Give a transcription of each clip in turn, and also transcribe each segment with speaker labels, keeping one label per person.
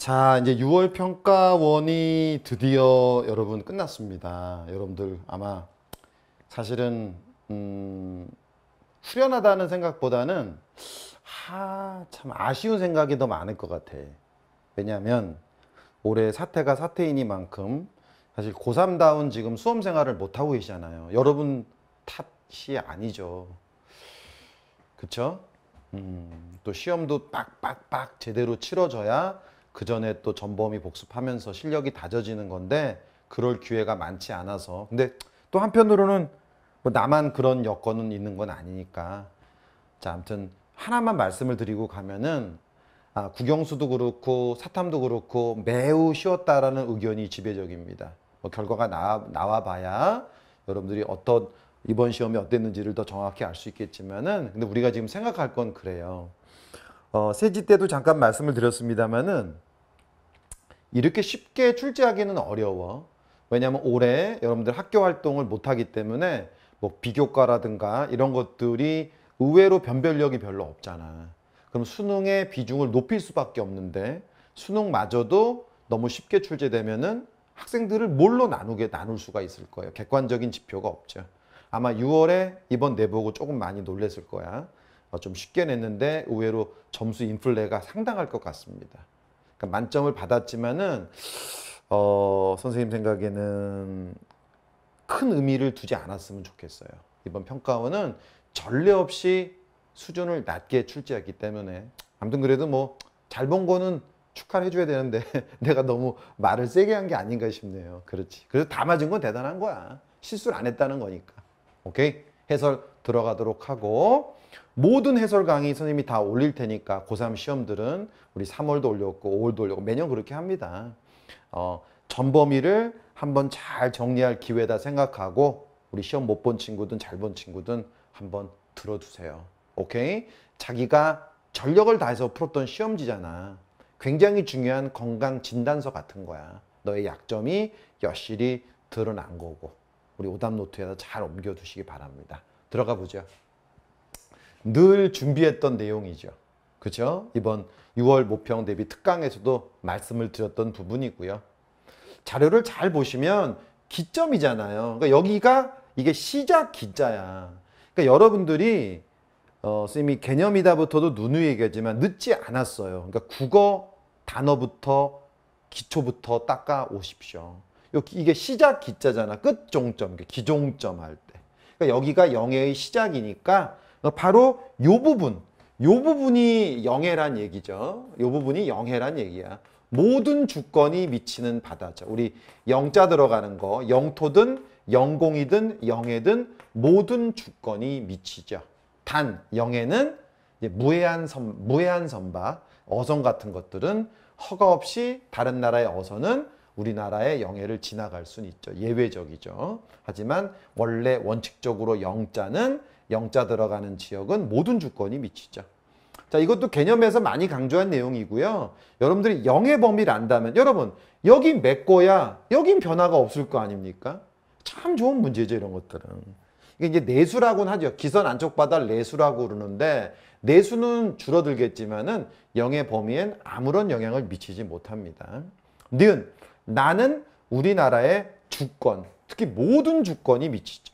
Speaker 1: 자, 이제 6월 평가원이 드디어 여러분 끝났습니다. 여러분들 아마 사실은 음, 후련하다는 생각보다는 아, 참 아쉬운 생각이 더 많을 것 같아. 왜냐하면 올해 사태가 사태이니만큼 사실 고3다운 지금 수험 생활을 못하고 계시잖아요. 여러분 탓이 아니죠. 그쵸? 음, 또 시험도 빡빡빡 제대로 치러져야 그 전에 또 전범이 복습하면서 실력이 다져지는 건데 그럴 기회가 많지 않아서 근데 또 한편으로는 뭐 나만 그런 여건은 있는 건 아니니까 자 아무튼 하나만 말씀을 드리고 가면은 아, 국영수도 그렇고 사탐도 그렇고 매우 쉬웠다라는 의견이 지배적입니다. 뭐 결과가 나, 나와봐야 여러분들이 어떤 이번 시험이 어땠는지를 더 정확히 알 수 있겠지만은 근데 우리가 지금 생각할 건 그래요. 어, 세지 때도 잠깐 말씀을 드렸습니다만은 이렇게 쉽게 출제하기는 어려워. 왜냐하면 올해 여러분들 학교 활동을 못하기 때문에 뭐 비교과라든가 이런 것들이 의외로 변별력이 별로 없잖아. 그럼 수능의 비중을 높일 수밖에 없는데 수능마저도 너무 쉽게 출제되면은 학생들을 뭘로 나누게 나눌 수가 있을 거예요. 객관적인 지표가 없죠. 아마 6월에 이번 내보고 조금 많이 놀랬을 거야. 어, 좀 쉽게 냈는데 의외로 점수 인플레가 상당할 것 같습니다. 그러니까 만점을 받았지만은 어, 선생님 생각에는 큰 의미를 두지 않았으면 좋겠어요. 이번 평가원은 전례 없이 수준을 낮게 출제했기 때문에 아무튼 그래도 뭐 잘 본 거는 축하를 해줘야 되는데 내가 너무 말을 세게 한 게 아닌가 싶네요. 그렇지. 그래서 다 맞은 건 대단한 거야. 실수를 안 했다는 거니까. 오케이? 해설 들어가도록 하고 모든 해설 강의 선생님이 다 올릴 테니까 고3 시험들은 우리 3월도 올렸고 5월도 올렸고 매년 그렇게 합니다. 어, 전범위를 한번 잘 정리할 기회다 생각하고 우리 시험 못 본 친구든 잘 본 친구든 한번 들어두세요. 오케이? 자기가 전력을 다해서 풀었던 시험지잖아. 굉장히 중요한 건강 진단서 같은 거야. 너의 약점이 여실히 드러난 거고 우리 오답노트에다 잘 옮겨두시기 바랍니다. 들어가 보죠. 늘 준비했던 내용이죠. 그죠? 이번 6월 모평 대비 특강에서도 말씀을 드렸던 부분이고요. 자료를 잘 보시면 기점이잖아요. 그러니까 여기가 이게 시작 기자야. 그러니까 여러분들이 어, 선생님이 개념이다부터도 누누이 얘기하지만 늦지 않았어요. 그러니까 국어 단어부터 기초부터 닦아 오십시오. 이게 시작 기자잖아. 끝 종점, 기종점 할 때. 그러니까 여기가 영예의 시작이니까 바로 요 부분, 요 부분이 영예란 얘기죠. 요 부분이 영해란 얘기야. 모든 주권이 미치는 바다죠. 우리 영자 들어가는 거, 영토든 영공이든 영해든 모든 주권이 미치죠. 단, 영해는 무해한 선, 무해한 선박, 어선 같은 것들은 허가 없이 다른 나라의 어선은 우리나라의 영해를 지나갈 수는 있죠. 예외적이죠. 하지만 원래 원칙적으로 영자는 영자 들어가는 지역은 모든 주권이 미치죠. 자, 이것도 개념에서 많이 강조한 내용이고요. 여러분들이 영의 범위를 안다면 여러분 여긴 메꿔야 여긴 변화가 없을 거 아닙니까? 참 좋은 문제죠 이런 것들은. 이게 이제 내수라고는 하죠. 기선 안쪽 바다 내수라고 그러는데 내수는 줄어들겠지만은 영의 범위엔 아무런 영향을 미치지 못합니다. 니은 나는 우리나라의 주권, 특히 모든 주권이 미치죠.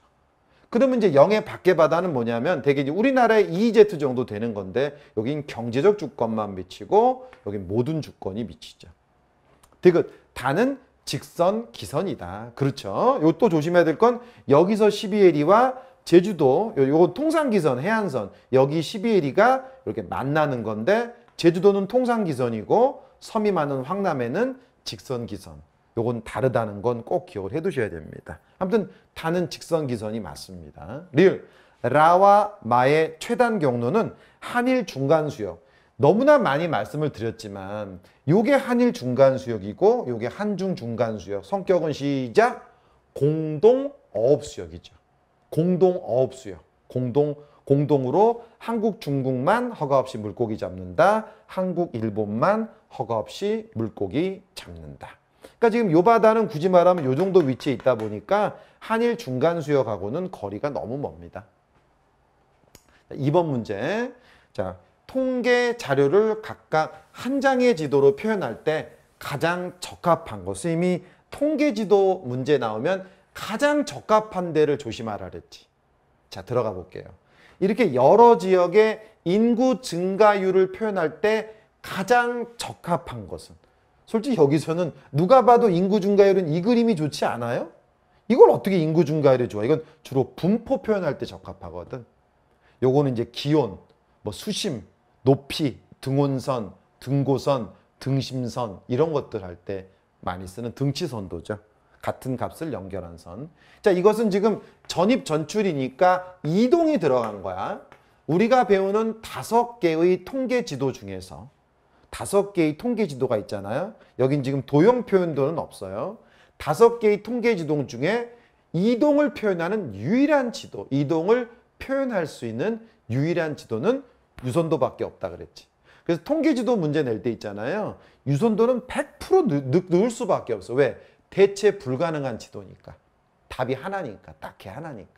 Speaker 1: 그러면 이제 영해 밖의 바다는 뭐냐면 대개 이제 우리나라의 EEZ 정도 되는 건데 여긴 경제적 주권만 미치고 여긴 모든 주권이 미치죠. 대그 다는 직선 기선이다. 그렇죠. 요 또 조심해야 될 건 여기서 12해리와 제주도 요거 통상 기선 해안선 여기 12해리가 이렇게 만나는 건데 제주도는 통상 기선이고 섬이 많은 황남에는 직선 기선. 요건 다르다는 건 꼭 기억을 해 두셔야 됩니다. 아무튼 다는 직선 기선이 맞습니다. 리 라와 마의 최단 경로는 한일 중간 수역. 너무나 많이 말씀을 드렸지만 요게 한일 중간 수역이고 요게 한중 중간 수역. 성격은 시작 공동 어업 수역이죠. 공동 어업 수역. 공동 공동으로 한국, 중국만 허가 없이 물고기 잡는다. 한국, 일본만 허가 없이 물고기 잡는다. 그러니까 지금 요 바다는 굳이 말하면 요 정도 위치에 있다 보니까 한일 중간 수역하고는 거리가 너무 멉니다. 2번 문제. 자, 통계 자료를 각각 한 장의 지도로 표현할 때 가장 적합한 것. 은 이미 통계 지도 문제 나오면 가장 적합한 데를 조심하라 그랬지. 자, 들어가 볼게요. 이렇게 여러 지역의 인구 증가율을 표현할 때 가장 적합한 것은 솔직히 여기서는 누가 봐도 인구 증가율은 이 그림이 좋지 않아요? 이걸 어떻게 인구 증가율이 좋아? 이건 주로 분포 표현할 때 적합하거든. 요거는 이제 기온, 뭐 수심, 높이, 등온선, 등고선, 등심선 이런 것들 할 때 많이 쓰는 등치선도죠. 같은 값을 연결한 선. 자, 이것은 지금 전입 전출이니까 이동이 들어간 거야. 우리가 배우는 다섯 개의 통계 지도 중에서 다섯 개의 통계 지도가 있잖아요. 여긴 지금 도형 표현도는 없어요. 다섯 개의 통계 지도 중에 이동을 표현하는 유일한 지도, 이동을 표현할 수 있는 유일한 지도는 유선도밖에 없다 그랬지. 그래서 통계 지도 문제 낼 때 있잖아요. 유선도는 100% 넣을 수밖에 없어. 왜? 대체 불가능한 지도니까. 답이 하나니까. 딱히 하나니까.